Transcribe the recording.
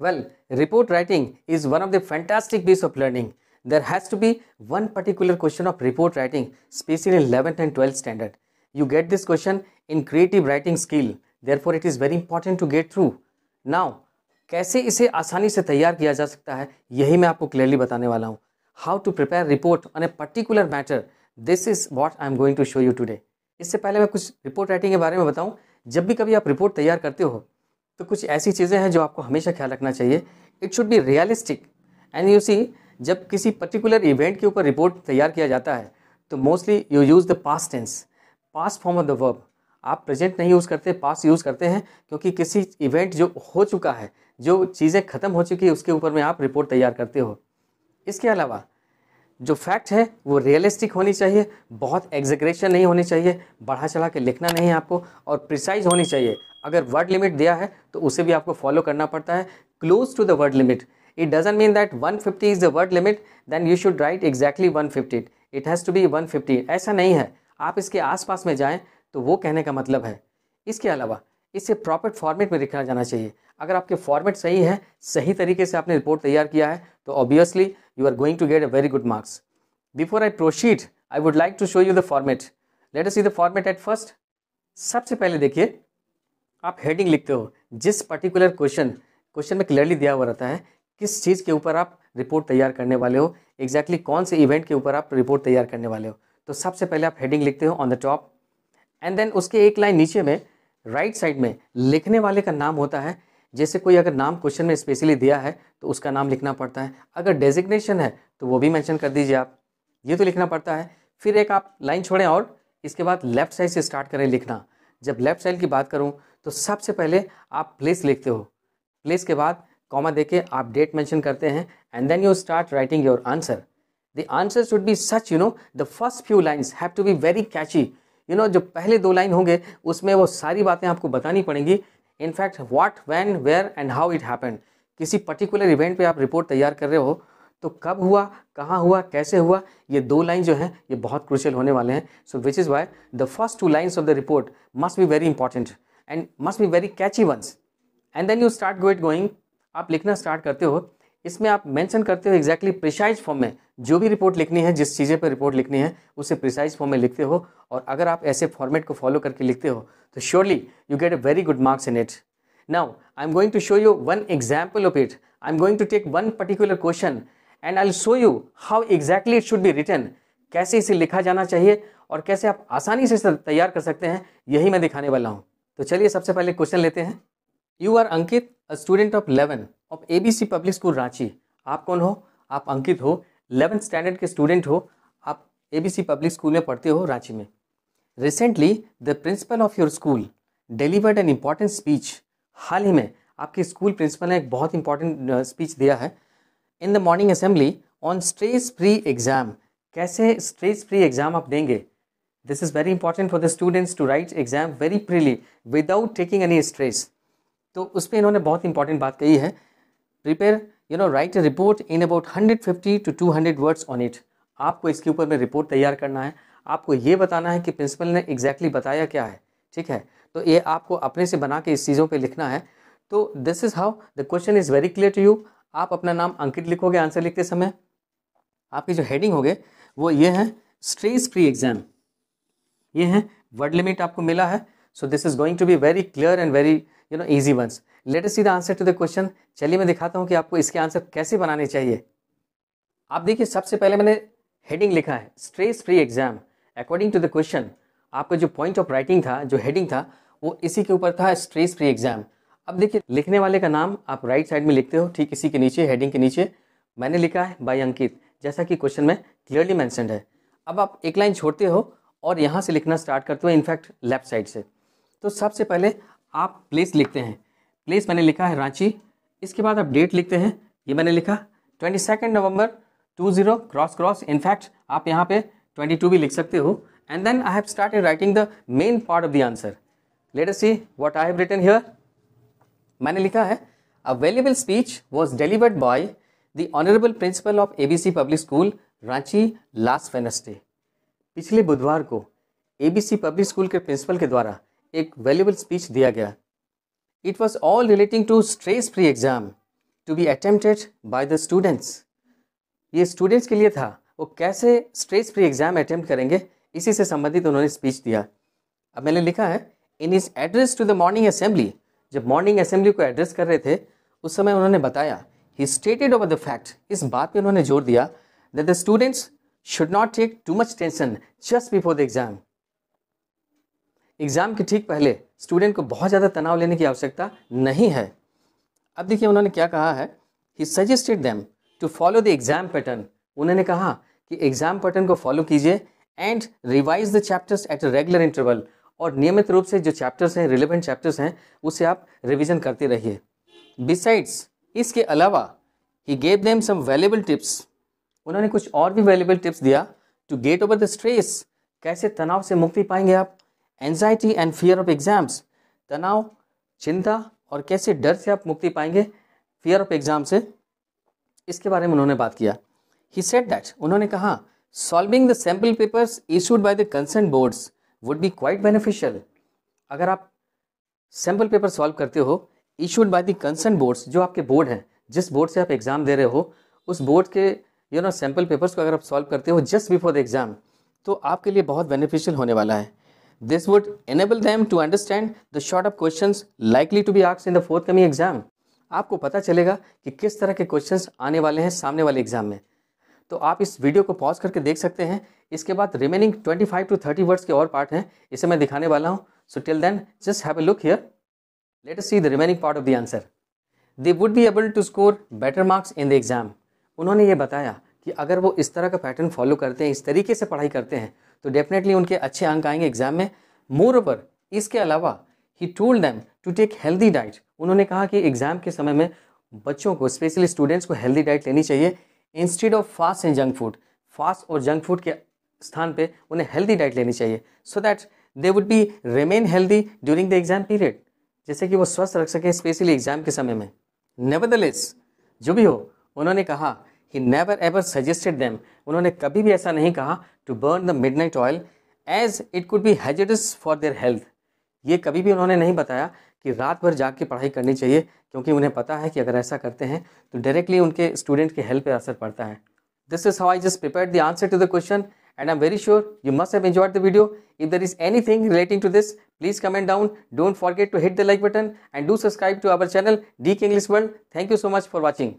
Well, report writing is one of the fantastic ways of learning. There has to be one particular question of report writing, especially in 11th and 12th standard. You get this question in creative writing skill. Therefore, it is very important to get through. Now, कैसे इसे आसानी से तैयार किया जा सकता है यही मैं आपको क्लियरली बताने वाला हूँ how to prepare report on a particular matter this is what I am going to show you today इससे पहले मैं कुछ रिपोर्ट राइटिंग के बारे में बताऊँ जब भी कभी आप रिपोर्ट तैयार करते हो तो कुछ ऐसी चीज़ें हैं जो आपको हमेशा ख्याल रखना चाहिए it should be realistic and you see जब किसी पर्टिकुलर इवेंट के ऊपर रिपोर्ट तैयार किया जाता है तो mostly you use the past tense past form of the verb आप प्रेजेंट नहीं यूज़ करते पास यूज़ करते हैं क्योंकि किसी इवेंट जो हो चुका है जो चीज़ें ख़त्म हो चुकी है उसके ऊपर में आप रिपोर्ट तैयार करते हो इसके अलावा जो फैक्ट है वो रियलिस्टिक होनी चाहिए बहुत एग्जेग्रेशन नहीं होनी चाहिए बढ़ा चढ़ा के लिखना नहीं है आपको और प्रिसाइज होनी चाहिए अगर वर्ड लिमिट दिया है तो उसे भी आपको फॉलो करना पड़ता है close to the word limit that one fifty is 150 word limit then you should write exactly one exactly 150 has to be one 150 ऐसा नहीं है आप इसके आसपास में जाएं तो वो कहने का मतलब है इसके अलावा इसे प्रॉपर फॉर्मेट में लिखा जाना चाहिए अगर आपके फॉर्मेट सही है सही तरीके से आपने रिपोर्ट तैयार किया है तो obviously you are going to get a very good marks before I proceed I would like to show you the format let us see the format at first सबसे पहले देखिए आप हेडिंग लिखते हो जिस पर्टिकुलर क्वेश्चन क्वेश्चन में clearly दिया हुआ रहता है किस चीज़ के ऊपर आप रिपोर्ट तैयार करने वाले हो एग्जैक्टली exactly कौन से इवेंट के ऊपर आप रिपोर्ट तैयार करने वाले हो तो सबसे पहले आप हेडिंग लिखते हो on the top and then उसके एक लाइन नीचे में राइट right साइड में लिखने वाले का नाम होता है जैसे कोई अगर नाम क्वेश्चन में स्पेशली दिया है तो उसका नाम लिखना पड़ता है अगर डेजिग्नेशन है तो वो भी मैंशन कर दीजिए आप ये तो लिखना पड़ता है फिर एक आप लाइन छोड़ें और इसके बाद लेफ्ट साइड से स्टार्ट करें लिखना जब लेफ्ट साइड की बात करूँ तो सबसे पहले आप प्लेस लिखते हो प्लेस के बाद कॉमा देके आप डेट मेंशन करते हैं and then you start writing your answer the answer should be such you know the first few lines have to be very catchy you know जो पहले दो लाइन होंगे उसमें वो सारी बातें आपको बतानी पड़ेंगी in fact what when where and how it happen किसी पर्टिकुलर इवेंट पे आप रिपोर्ट तैयार कर रहे हो तो कब हुआ कहाँ हुआ कैसे हुआ ये दो लाइन जो हैं ये बहुत क्रुशियल होने वाले हैं so which is why the first two lines of the report must be very important and must be very catchy once and then you start गोइट गोइंग आप लिखना स्टार्ट करते हो इसमें आप मेंशन करते हो एग्जैक्टली प्रिसाइज फॉर्म में जो भी रिपोर्ट लिखनी है जिस चीज़ें पर रिपोर्ट लिखनी है उसे प्रिसाइज फॉर्म में लिखते हो और अगर आप ऐसे फॉर्मेट को फॉलो करके लिखते हो तो surely you get a very good marks in it now I am going to show you one example of it I am going to take one particular question and I show you how exactly it should be written कैसे इसे लिखा जाना चाहिए और कैसे आप आसानी से इसे तैयार कर सकते हैं यही मैं दिखाने वाला हूँ तो चलिए सबसे पहले क्वेश्चन लेते हैं you are Ankit a student of eleven of A B C Public School Ranchi आप कौन हो आप अंकित हो लेवन स्टैंडर्ड के स्टूडेंट हो आप A B C Public School में पढ़ते हो रांची में recently the principal of your school delivered an important speech हाल ही में आपके स्कूल प्रिंसिपल ने एक बहुत इंपॉर्टेंट स्पीच uh, दिया है in the morning assembly on stress free exam कैसे स्ट्रेस फ्री एग्ज़ाम आप देंगे This is very important for the students to write exam very freely without taking any stress. तो उस पर इन्होंने बहुत इंपॉर्टेंट बात कही है prepare you know write report in about 150 to 200 words on it आपको इसके ऊपर में रिपोर्ट तैयार करना है आपको ये बताना है कि प्रिंसिपल ने एग्जैक्टली exactly बताया क्या है ठीक है तो ये आपको अपने से बना के इस चीज़ों पे लिखना है तो this is how the question is very clear to you आप अपना नाम अंकित लिखोगे आंसर लिखते समय आपकी जो हेडिंग होगी वो ये है स्ट्रेस फ्री एग्ज़ाम ये हैं वर्ड लिमिट आपको मिला है so this is going to be very clear and very you know easy once let see the answer to the question चलिए मैं दिखाता हूँ कि आपको इसके आंसर कैसे बनाने चाहिए आप देखिए सबसे पहले मैंने हेडिंग लिखा है stress free exam according to the question आपका जो पॉइंट ऑफ राइटिंग था जो हेडिंग था वो इसी के ऊपर था स्ट्रेस फ्री एग्जाम अब देखिए लिखने वाले का नाम आप राइट साइड में लिखते हो ठीक इसी के नीचे हेडिंग के नीचे मैंने लिखा है बाई अंकित जैसा कि क्वेश्चन में क्लियरली मैंशनड है अब आप एक लाइन छोड़ते हो और यहाँ से लिखना स्टार्ट करते हो इनफैक्ट लेफ्ट साइड से तो सबसे पहले आप प्लेस लिखते हैं प्लेस मैंने लिखा है रांची इसके बाद आप डेट लिखते हैं ये मैंने लिखा twenty second November two zero cross cross in fact आप यहाँ पे ट्वेंटी टू भी लिख सकते हो and then I have start writing the main part of the answer let us see what I have written here मैंने लिखा है available speech was delivered by the honourable principal of A Public School Ranchi last Wednesday पिछले बुधवार को ABC Public School के principal के द्वारा एक वैल्यूबल स्पीच दिया गया it was all relating to stress free exam to be attempted by the students ये स्टूडेंट्स के लिए था वो कैसे स्ट्रेस फ्री एग्ज़ाम अटैम्प्ट करेंगे इसी से संबंधित उन्होंने स्पीच दिया अब मैंने लिखा है in his address to the morning assembly जब मॉर्निंग असेंबली को एड्रेस कर रहे थे उस समय उन्होंने बताया he stated over the fact इस बात पे उन्होंने जोर दिया that the students should not take too much tension just before the exam. Exam के ठीक पहले स्टूडेंट को बहुत ज़्यादा तनाव लेने की आवश्यकता नहीं है अब देखिए उन्होंने क्या कहा है he suggested them to follow the exam pattern उन्होंने कहा कि एग्ज़ाम पैटर्न को फॉलो कीजिए and revise the chapters at regular interval और नियमित रूप से जो चैप्टर्स हैं रिलेवेंट चैप्टर्स हैं उसे आप रिविज़न करते रहिए बिसाइड्स इसके अलावा he gave them some valuable tips उन्होंने कुछ और भी वैल्यूबल टिप्स दिया to get over the stress कैसे तनाव से मुक्ति पाएंगे आप anxiety and fear of exams तनाव चिंता और कैसे डर से आप मुक्ति पाएंगे फियर ऑफ एग्जाम से इसके बारे में उन्होंने बात किया ही सेट दैट उन्होंने कहा solving the sample papers issued by the concern boards would be quite beneficial अगर आप सैम्पल पेपर सॉल्व करते हो issued by the concern boards जो आपके बोर्ड हैं जिस बोर्ड से आप एग्ज़ाम दे रहे हो उस बोर्ड के यू नो सैम्पल पेपर्स को अगर आप सॉल्व करते हो जस्ट बिफोर द एग्ज़ाम तो आपके लिए बहुत बेनिफिशियल होने वाला है this would enable them to understand the sort of question likely to be आक्स in the forthcoming exam आपको पता चलेगा कि किस तरह के क्वेश्चन आने वाले हैं सामने वाले एग्जाम में तो आप इस वीडियो को पॉज करके देख सकते हैं इसके बाद रिमेनिंग 25 टू 30 वर्ड्स के और पार्ट हैं इसे मैं दिखाने वाला हूँ so till then just have a look here let us see the remaining part of the answer they would be able to score better marks in the exam उन्होंने ये बताया कि अगर वो इस तरह का पैटर्न फॉलो करते हैं इस तरीके से पढ़ाई करते हैं तो डेफिनेटली उनके अच्छे अंक आएंगे एग्जाम में मोर ओवर इसके अलावा he told them to take healthy diet उन्होंने कहा कि एग्ज़ाम के समय में बच्चों को स्पेशली स्टूडेंट्स को हेल्दी डाइट लेनी चाहिए instead of fast and junk food fast और जंक फूड के स्थान पे उन्हें हेल्दी डाइट लेनी चाहिए so that they would be remain healthy during the exam period जैसे कि वो स्वस्थ रख सकें स्पेशली एग्ज़ाम के समय में नेवरदलेस जो भी हो उन्होंने कहा he never ever suggested them उन्होंने कभी भी ऐसा नहीं कहा to burn the midnight oil as it could be hazardous for their health ये कभी भी उन्होंने नहीं बताया कि रात भर जाग के पढ़ाई करनी चाहिए क्योंकि उन्हें पता है कि अगर ऐसा करते हैं तो डायरेक्टली उनके स्टूडेंट के हेल्थ पे असर पड़ता है this is how I just prepare the answer to the question and I am very sure you must have enjoyed the video if there is anything relating to this please comment down don't forget to hit the like button and do subscribe to our channel D K English World thank you so much for watching